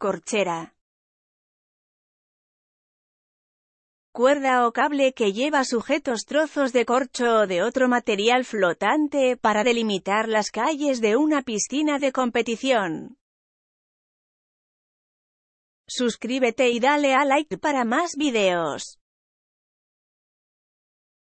corchera. Cuerda o cable que lleva sujetos trozos de corcho o de otro material flotante para delimitar las calles de una piscina de competición. Suscríbete y dale a like para más videos.